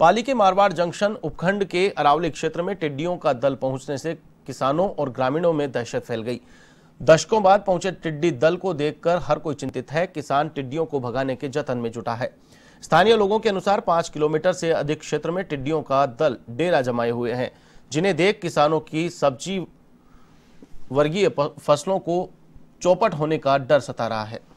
पाली के मारवाड़ जंक्शन उपखंड के अरावली क्षेत्र में टिड्डियों का दल पहुंचने से किसानों और ग्रामीणों में दहशत फैल गई दशकों बाद पहुंचे टिड्डी दल को देखकर हर कोई चिंतित है किसान टिड्डियों को भगाने के जतन में जुटा है स्थानीय लोगों के अनुसार पांच किलोमीटर से अधिक क्षेत्र में टिड्डियों का दल डेरा जमाए हुए हैं जिन्हें देख किसानों की सब्जी वर्गीय फसलों को चौपट होने का डर सता रहा है